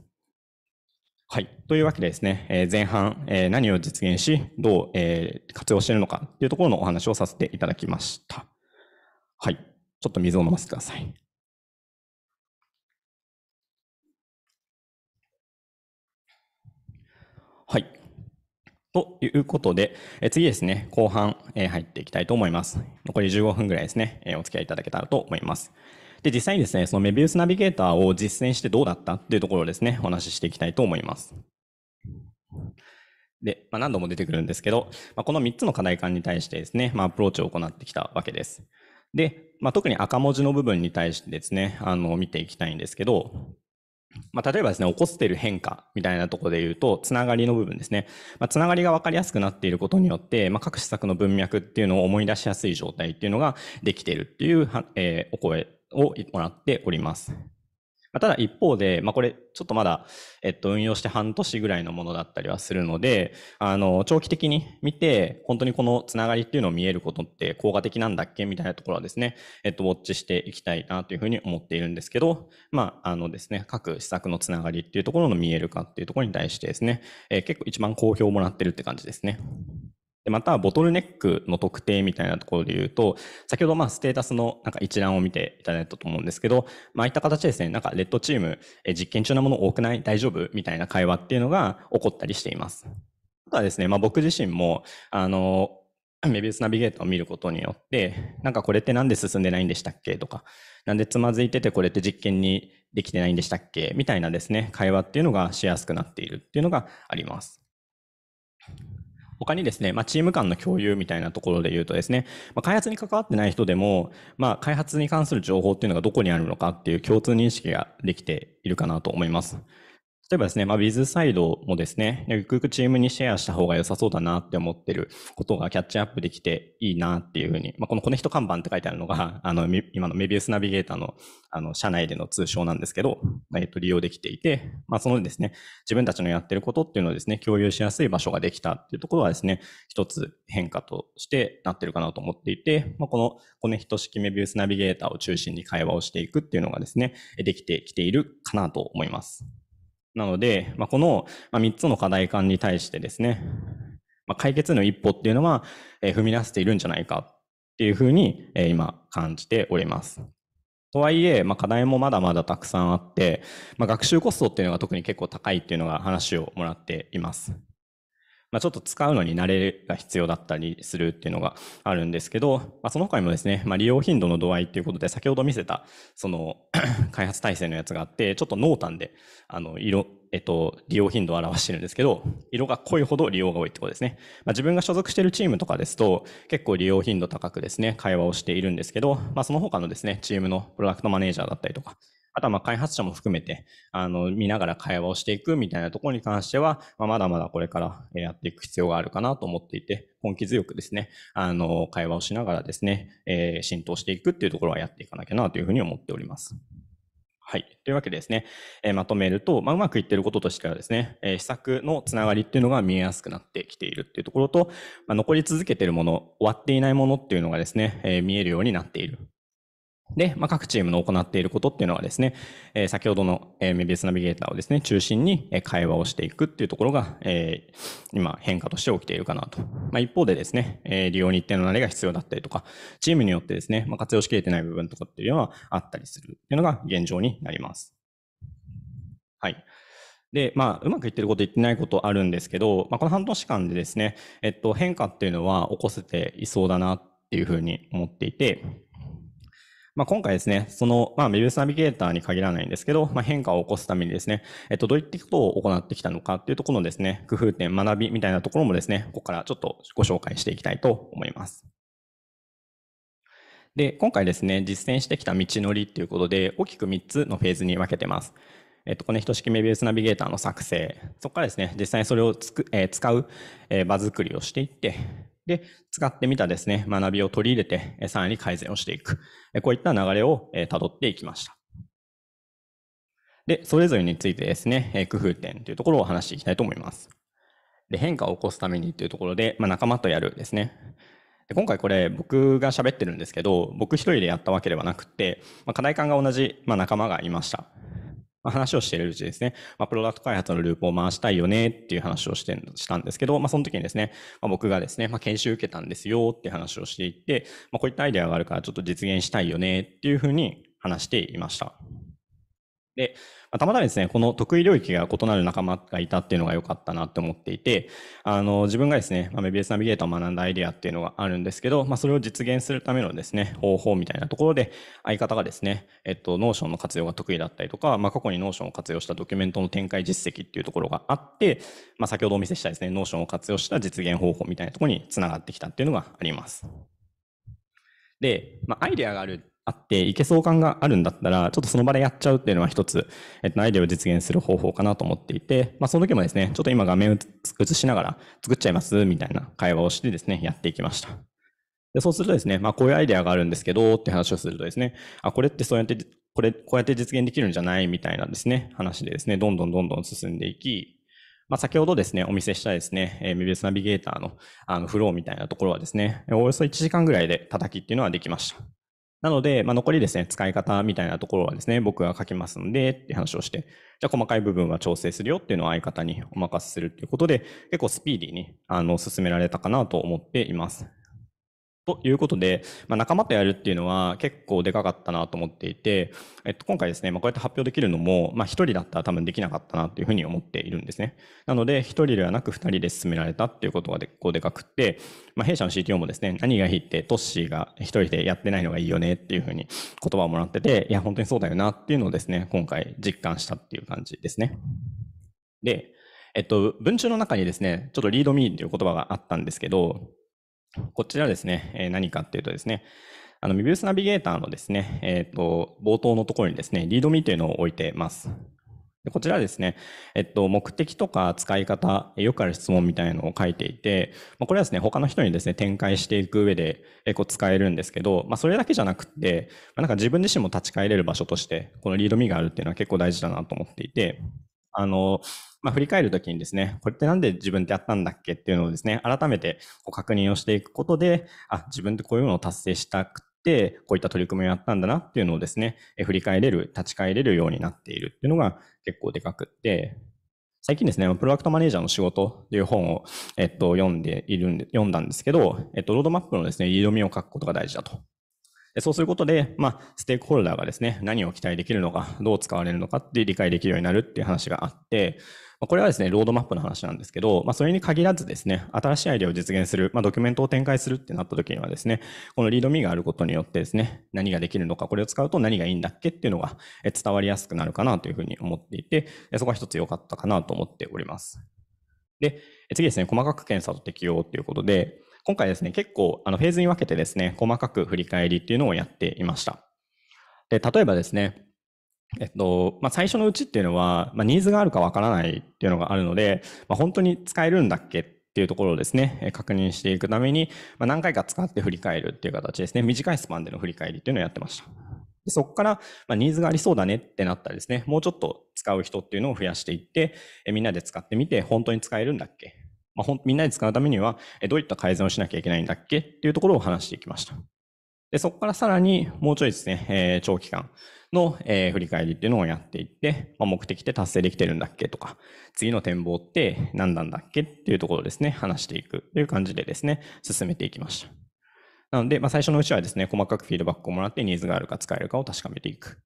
はい。というわけでですね、え前半、え何を実現し、どう、え活用しているのかっていうところのお話をさせていただきました。はい。ちょっと水を飲ませてください。はい。ということで、え次ですね、後半、え入っていきたいと思います。残り15分ぐらいですね、えお付き合いいただけたらと思います。で、実際にですね、そのメビウスナビゲーターを実践してどうだったっていうところをですね、お話ししていきたいと思います。で、まあ、何度も出てくるんですけど、まあ、この3つの課題感に対してですね、まあ、アプローチを行ってきたわけです。で、まあ、特に赤文字の部分に対してですね、あの、見ていきたいんですけど、まあ、例えばですね、起こしてる変化みたいなところで言うと、つながりの部分ですね。まあ、つながりが分かりやすくなっていることによって、まあ、各施策の文脈っていうのを思い出しやすい状態っていうのができているっていう、えー、お声をもらっております。まただ一方で、まあ、これちょっとまだ、えっと、運用して半年ぐらいのものだったりはするので、あの、長期的に見て、本当にこのつながりっていうのを見えることって効果的なんだっけみたいなところはですね、えっと、ウォッチしていきたいなというふうに思っているんですけど、まあ、あのですね、各施策のつながりっていうところの見えるかっていうところに対してですね、えー、結構一番好評をもらってるって感じですね。で、また、ボトルネックの特定みたいなところで言うと、先ほど、まあ、ステータスのなんか一覧を見ていただいたと思うんですけど、まあ、あいった形ですね、なんか、レッドチーム、え実験中なもの多くない大丈夫みたいな会話っていうのが起こったりしています。あとはですね、まあ、僕自身も、あの、メビウスナビゲーターを見ることによって、なんかこれってなんで進んでないんでしたっけとか、なんでつまずいててこれって実験にできてないんでしたっけみたいなですね、会話っていうのがしやすくなっているっていうのがあります。他にですね、まあ、チーム間の共有みたいなところで言うとですね、まあ、開発に関わってない人でも、まあ、開発に関する情報っていうのがどこにあるのかっていう共通認識ができているかなと思います。例えばですね、まあ、ビズサイドもですね、ゆくゆくチームにシェアした方が良さそうだなって思ってることがキャッチアップできていいなっていうふうに、まあ、このコネヒト看板って書いてあるのが、あの、今のメビウスナビゲーターの、あの、社内での通称なんですけど、えっと、利用できていて、まあ、そのですね、自分たちのやってることっていうのをですね、共有しやすい場所ができたっていうところはですね、一つ変化としてなってるかなと思っていて、まあ、このコネヒト式メビウスナビゲーターを中心に会話をしていくっていうのがですね、できてきているかなと思います。なので、まあ、この3つの課題感に対してですね、まあ、解決の一歩っていうのは、え踏み出しているんじゃないかっていうふうに、え今感じております。とはいえ、まあ、課題もまだまだたくさんあって、まあ、学習コストっていうのが特に結構高いっていうのが話をもらっています。まあ、ちょっと使うのに慣れが必要だったりするっていうのがあるんですけど、まあ、その他にもですね、まあ、利用頻度の度合いっていうことで、先ほど見せた、その 開発体制のやつがあって、ちょっと濃淡で、あの、色、えっと、利用頻度を表してるんですけど、色が濃いほど利用が多いってことですね。まあ、自分が所属しているチームとかですと、結構利用頻度高くですね、会話をしているんですけど、まあ、その他のですね、チームのプロダクトマネージャーだったりとか、あとはま開発者も含めて、あの、見ながら会話をしていくみたいなところに関しては、ままだまだこれからやっていく必要があるかなと思っていて、根気強くですね、あの、会話をしながらですね、えー、浸透していくっていうところはやっていかなきゃなというふうに思っております。はい。というわけでですね、えー、まとめると、まあ、うまくいってることとしてはですね、えー、施策のつながりっていうのが見えやすくなってきているっていうところと、まあ、残り続けているもの、終わっていないものっていうのがですね、えー、見えるようになっているで、まあ、各チームの行っていることっていうのはですね、えー、先ほどの、えー、メビウスナビゲーターをですね、中心に、え会話をしていくっていうところが、えー、今変化として起きているかなと。まあ、一方でですね、えー、利用に一定の慣れが必要だったりとか、チームによってですね、まあ、活用しきれてない部分とかっていうのはあったりするっていうのが現状になります。はい。で、まあ、うまくいってること言ってないことあるんですけど、まあ、この半年間でですね、えっと、変化っていうのは起こせていそうだなっていうふうに思っていて、まあ、今回ですね、その、まあ、ウェブナビゲーターに限らないんですけど、まあ、変化を起こすためにですね、えっと、どういったことを行ってきたのかっていうところのですね、工夫点、学びみたいなところもですね、ここからちょっとご紹介していきたいと思います。で、今回ですね、実践してきた道のりっていうことで、大きく3つのフェーズに分けてます。えっと、この等式メビウスナビゲーターの作成、そこからですね、実際にそれをつく、えー、使う、えー、場作りをしていって、で、使ってみたですね、学びを取り入れて、さらに改善をしていく。こういった流れを辿っていきました。で、それぞれについてですね、工夫点というところを話していきたいと思います。で、変化を起こすためにというところで、まあ、仲間とやるですね。で今回これ僕が喋ってるんですけど、僕一人でやったわけではなくて、まあ、課題感が同じ、まあ、仲間がいました。ま話をしているうちですね、まあ、プロダクト開発のループを回したいよねっていう話をしてしたんですけど、まあ、その時にですね、まあ、僕がですね、まあ、研修受けたんですよって話をしていて、まあ、こういったアイデアがあるからちょっと実現したいよねっていうふうに話していました。で、たまたまですね、この得意領域が異なる仲間がいたっていうのが良かったなって思っていて、あの、自分がですね、まあ、メビウスナビゲーターを学んだアイデアっていうのがあるんですけど、まあ、それを実現するためのですね、方法みたいなところで、相方がですね、えっと、ノーションの活用が得意だったりとか、まあ、過去にノーションを活用したドキュメントの展開実績っていうところがあって、まあ、先ほどお見せしたですね、ノーションを活用した実現方法みたいなところにつながってきたっていうのがあります。で、まあ、アイデアがあるあって、いけそう感があるんだったら、ちょっとその場でやっちゃうっていうのは一つ、えっと、アイデアを実現する方法かなと思っていて、まあ、その時もですね、ちょっと今画面映しながら作っちゃいますみたいな会話をしてですね、やっていきました。でそうするとですね、まあ、こういうアイデアがあるんですけど、って話をするとですね、あ、これってそうやって、これ、こうやって実現できるんじゃないみたいなですね、話でですね、どんどんどんどん進んでいき、まあ、先ほどですね、お見せしたですね、えー、メビウスナビゲーターのあのフローみたいなところはですね、およそ1時間ぐらいで叩きっていうのはできました。なので、まあ、残りですね、使い方みたいなところはですね、僕が書きますんで、って話をして、じゃあ細かい部分は調整するよっていうのを相方にお任せするっていうことで、結構スピーディーに、あの、進められたかなと思っています。ということで、まあ、仲間とやるっていうのは結構でかかったなと思っていて、えっと、今回ですね、まあ、こうやって発表できるのも、まあ、1人だったら多分できなかったなっていうふうに思っているんですね。なので、1人ではなく2人で進められたっていうことが結構でかくって、まあ、弊社の CTO もですね、何がいいってトッシーが1人でやってないのがいいよねっていうふうに言葉をもらってて、いや、本当にそうだよなっていうのをですね、今回実感したっていう感じですね。で、えっと、文中の中にですね、ちょっとリードミーっていう言葉があったんですけど、こちらですね、え何かっていうとですね、あの、ミビウスナビゲーターのですね、えっ、ー、と、冒頭のところにですね、リードミーというのを置いてます。でこちらですね、えっと、目的とか使い方、よくある質問みたいなのを書いていて、まあ、これはですね、他の人にですね、展開していく上で、えこう使えるんですけど、まあ、それだけじゃなくて、まあ、なんか自分自身も立ち返れる場所として、このリードミーがあるっていうのは結構大事だなと思っていて、あの、まあ、振り返るときにですね、これってなんで自分ってやったんだっけっていうのをですね、改めてこう確認をしていくことで、あ、自分ってこういうのを達成したくて、こういった取り組みをやったんだなっていうのをですね、振り返れる、立ち返れるようになっているっていうのが結構でかくって、最近ですね、プロダクトマネージャーの仕事という本を、えっと、読んでいるんで、読んだんですけど、えっと、ロードマップのですね、リードミを書くことが大事だと。そうすることで、まあ、ステークホルダーがですね、何を期待できるのか、どう使われるのかって理解できるようになるっていう話があって、これはですね、ロードマップの話なんですけど、まあ、それに限らずですね、新しいアイデアを実現する、まあ、ドキュメントを展開するってなった時にはですね、このリードミーがあることによってですね、何ができるのか、これを使うと何がいいんだっけっていうのが伝わりやすくなるかなというふうに思っていて、そこは一つ良かったかなと思っております。で、次ですね、細かく検査と適用ということで、今回ですね、結構あのフェーズに分けてですね、細かく振り返りっていうのをやっていました。で、例えばですね、えっと、まあ、最初のうちっていうのは、まあ、ニーズがあるかわからないっていうのがあるので、まあ、本当に使えるんだっけっていうところをですね、確認していくために、ま何回か使って振り返るっていう形ですね、短いスパンでの振り返りっていうのをやってました。でそこから、まニーズがありそうだねってなったらですね、もうちょっと使う人っていうのを増やしていって、えみんなで使ってみて、本当に使えるんだっけまあ、ほんみんなで使うためには、どういった改善をしなきゃいけないんだっけっていうところを話していきました。で、そこからさらにもうちょいですね、えー、長期間の、えー、振り返りっていうのをやっていって、まあ、目的って達成できてるんだっけとか、次の展望って何なんだっけっていうところですね、話していくという感じでですね、進めていきました。なので、まあ、最初のうちはですね、細かくフィードバックをもらってニーズがあるか使えるかを確かめていく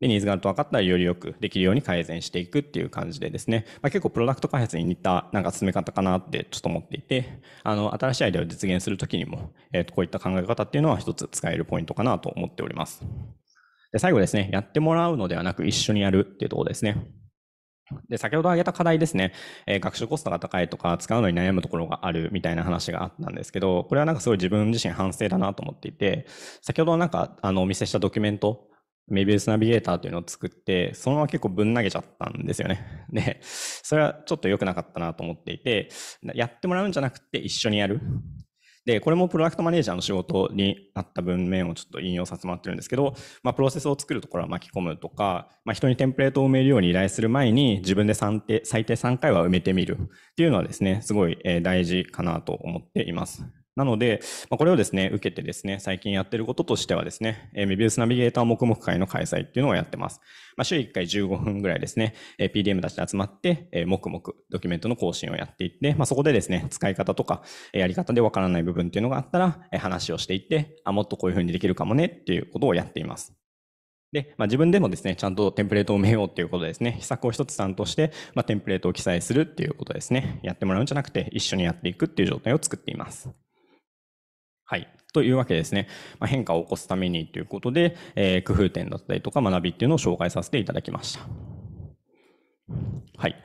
で、ニーズがあると分かったらよりよくできるように改善していくっていう感じでですね、まあ、結構プロダクト開発に似たなんか進め方かなってちょっと思っていて、あの、新しいアイデアを実現するときにも、えっ、ー、と、こういった考え方っていうのは一つ使えるポイントかなと思っております。で、最後ですね、やってもらうのではなく一緒にやるっていうところですね。で、先ほど挙げた課題ですね、えー、学習コストが高いとか、使うのに悩むところがあるみたいな話があったんですけど、これはなんかすごい自分自身反省だなと思っていて、先ほどなんか、あの、お見せしたドキュメントメビウスナビゲーターというのを作って、そのまま結構ぶん投げちゃったんですよね。で、それはちょっと良くなかったなと思っていて、やってもらうんじゃなくて一緒にやる。で、これもプロダクトマネージャーの仕事にあった文面をちょっと引用させてもらってるんですけど、まあ、プロセスを作るところは巻き込むとか、まあ、人にテンプレートを埋めるように依頼する前に、自分で最低3回は埋めてみるっていうのはですね、すごい大事かなと思っています。なので、まあ、これをですね、受けてですね、最近やってることとしてはですね、えー、メビウスナビゲーター黙々会の開催っていうのをやってます。まあ、週1回15分ぐらいですね、えー、PDM たちで集まって、えー、黙々ドキュメントの更新をやっていって、まあ、そこでですね、使い方とか、えー、やり方でわからない部分っていうのがあったら、えー、話をしていって、あ、もっとこういうふうにできるかもねっていうことをやっています。で、まあ、自分でもですね、ちゃんとテンプレートを埋めようっていうことですね、秘策を一つ担当して、まあ、テンプレートを記載するっていうことですね、やってもらうんじゃなくて、一緒にやっていくっていう状態を作っています。というわけですね。まあ、変化を起こすためにということで、えー、工夫点だったりとか学びっていうのを紹介させていただきました。はい。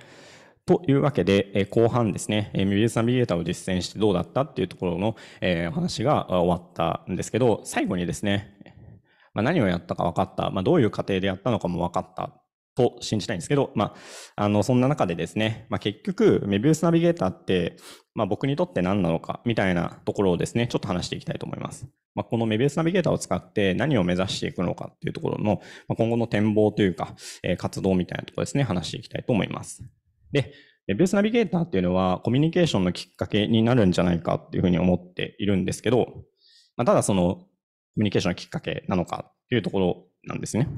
というわけで、えー、後半ですね、えー、ミビウスナビゲーターを実践してどうだったっていうところの、えー、お話が終わったんですけど、最後にですね、まあ、何をやったか分かった、まあ、どういう過程でやったのかも分かったと信じたいんですけど、まあ、あの、そんな中でですね、まあ、結局、メビウスナビゲーターって、まあ、僕にとって何なのか、みたいなところをですね、ちょっと話していきたいと思います。まあ、このメビウスナビゲーターを使って何を目指していくのかっていうところの、まあ、今後の展望というか、えー、活動みたいなところですね、話していきたいと思います。で、メビウスナビゲーターっていうのは、コミュニケーションのきっかけになるんじゃないかっていうふうに思っているんですけど、まあ、ただその、コミュニケーションのきっかけなのかっていうところなんですね。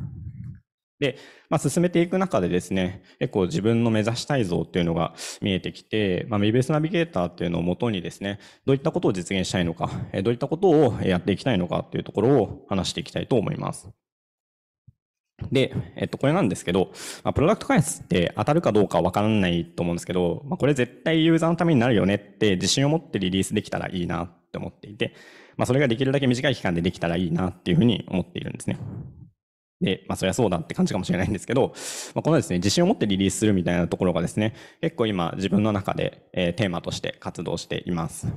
で、まあ、進めていく中でですね、結構自分の目指したい像っていうのが見えてきて、まあ、ミベースナビゲーターっていうのをもとにですね、どういったことを実現したいのか、どういったことをやっていきたいのかっていうところを話していきたいと思います。で、えっと、これなんですけど、まあ、プロダクト開発って当たるかどうかわからないと思うんですけど、まあ、これ絶対ユーザーのためになるよねって自信を持ってリリースできたらいいなって思っていて、まあ、それができるだけ短い期間でできたらいいなっていうふうに思っているんですね。で、まあそりゃそうだって感じかもしれないんですけど、まあ、このですね、自信を持ってリリースするみたいなところがですね、結構今自分の中で、えー、テーマとして活動しています。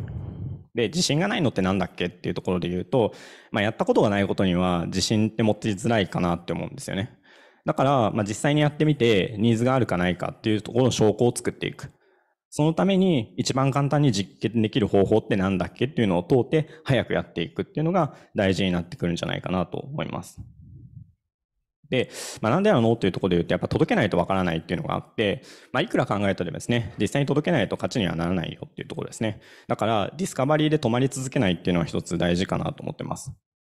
で、自信がないのって何だっけっていうところで言うと、まあやったことがないことには自信って持ってづらいかなって思うんですよね。だから、まあ実際にやってみてニーズがあるかないかっていうところの証拠を作っていく。そのために一番簡単に実験できる方法って何だっけっていうのを通って早くやっていくっていうのが大事になってくるんじゃないかなと思います。で、まあ、なんでなのっていうところで言うと、やっぱ届けないとわからないっていうのがあって、まあ、いくら考えたらですね、実際に届けないと勝ちにはならないよっていうところですね。だから、ディスカバリーで止まり続けないっていうのは一つ大事かなと思ってます。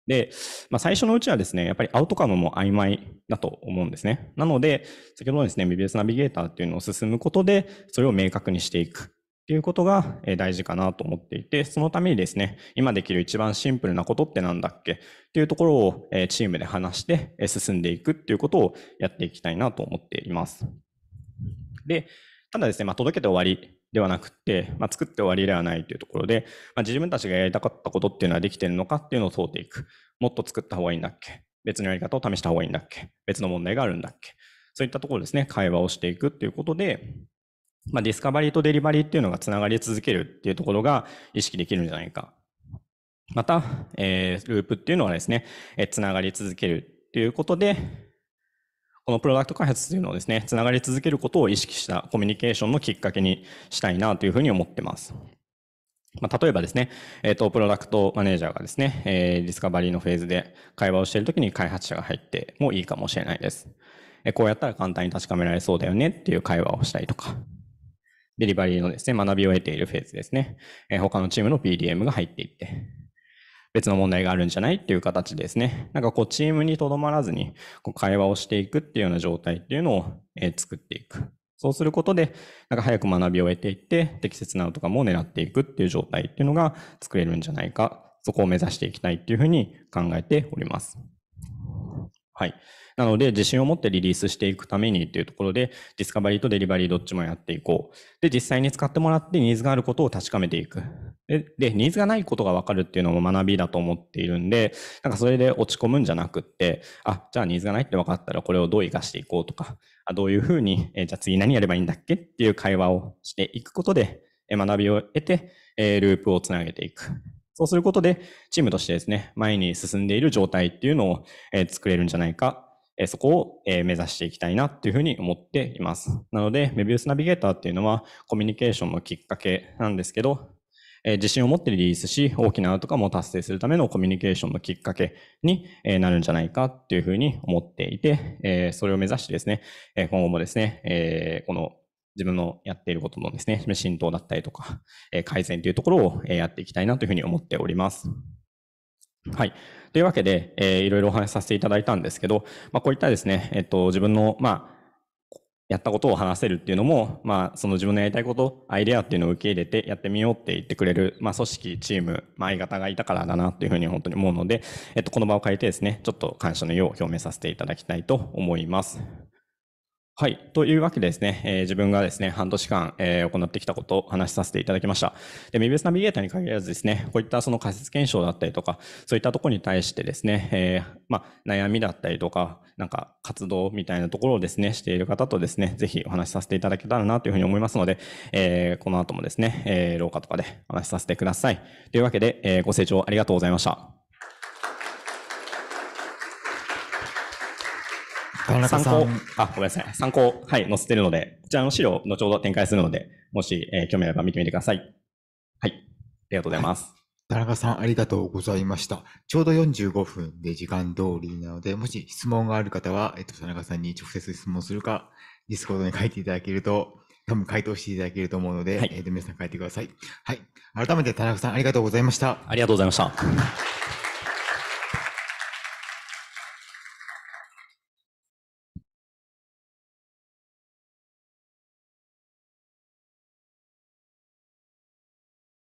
で、まあ、最初のうちはですね、やっぱりアウトカムも曖昧だと思うんですね。なので、先ほどですね、BBS ナビゲーターっていうのを進むことで、それを明確にしていく。っていうことが大事かなと思っていて、そのためにですね、今できる一番シンプルなことって何だっけっていうところをチームで話して進んでいくっていうことをやっていきたいなと思っています。で、ただですね、まあ、届けて終わりではなくて、まあ、作って終わりではないというところで、まあ、自分たちがやりたかったことっていうのはできてるのかっていうのを問うていく。もっと作った方がいいんだっけ別のやり方を試した方がいいんだっけ別の問題があるんだっけそういったところですね、会話をしていくっていうことで、まあ、ディスカバリーとデリバリーっていうのがつながり続けるっていうところが意識できるんじゃないか。また、えー、ループっていうのはですね、えー、つながり続けるっていうことで、このプロダクト開発というのをですね、つながり続けることを意識したコミュニケーションのきっかけにしたいなというふうに思ってます。まあ、例えばですね、えっ、ー、と、プロダクトマネージャーがですね、えー、ディスカバリーのフェーズで会話をしているときに開発者が入ってもいいかもしれないです。えー、こうやったら簡単に確かめられそうだよねっていう会話をしたりとか、デリバリーのですね、学びを得ているフェーズですね。えー、他のチームの PDM が入っていって、別の問題があるんじゃないっていう形ですね。なんかこう、チームにとどまらずに、こう、会話をしていくっていうような状態っていうのを、えー、作っていく。そうすることで、なんか早く学びを得ていって、適切なアウトカムを狙っていくっていう状態っていうのが作れるんじゃないか、そこを目指していきたいっていうふうに考えております。はい。なので、自信を持ってリリースしていくためにっていうところで、ディスカバリーとデリバリーどっちもやっていこう。で、実際に使ってもらってニーズがあることを確かめていく。で、でニーズがないことがわかるっていうのも学びだと思っているんで、なんかそれで落ち込むんじゃなくって、あ、じゃあニーズがないって分かったらこれをどう活かしていこうとか、あどういうふうに、えじゃあ次何やればいいんだっけっていう会話をしていくことで、学びを得て、えループをつなげていく。そうすることで、チームとしてですね、前に進んでいる状態っていうのを、え作れるんじゃないかえそこを、え目指していきたいなっていうふうに思っています。なので、メビウスナビゲーターっていうのはコミュニケーションのきっかけなんですけど、え自信を持ってリリースし、大きなアウトカムを達成するためのコミュニケーションのきっかけに、えなるんじゃないかっていうふうに思っていて、えそれを目指してですね、え今後もですね、えこの自分のやっていることのですね、浸透だったりとか、え改善というところを、えやっていきたいなというふうに思っております。はい。というわけで、えー、いろいろお話しさせていただいたんですけど、まあ、こういったですね、えっと、自分の、まあ、やったことを話せるっていうのも、まあ、その自分のやりたいこと、アイデアっていうのを受け入れてやってみようって言ってくれる、まあ、組織、チーム、まあ、相方がいたからだなっていうふうに本当に思うので、えっと、この場を変えてですね、ちょっと感謝の意を表明させていただきたいと思います。はい。というわけでですね、えー、自分がですね、半年間、えー、行ってきたことを話しさせていただきました。で、メビウスナビゲーターに限らずですね、こういったその仮説検証だったりとか、そういったところに対してですね、えー、まあ、悩みだったりとか、なんか活動みたいなところをですね、している方とですね、ぜひお話しさせていただけたらなというふうに思いますので、えこの後もですね、え廊下とかでお話しさせてください。というわけで、えご清聴ありがとうございました。参考、あ、ごめんなさい。参考、はい、載せてるので、こちらの資料、後ほど展開するので、もし、えー、興味あれば見てみてください。はい。ありがとうございます。はい田中さん、ありがとうございました。ちょうど45分で時間通りなので、もし質問がある方は、えっと、田中さんに直接質問するか、ディスコードに書いていただけると、多分回答していただけると思うので、はい、えっ皆さん書いてください。はい。改めて田中さん、ありがとうございました。ありがとうございました。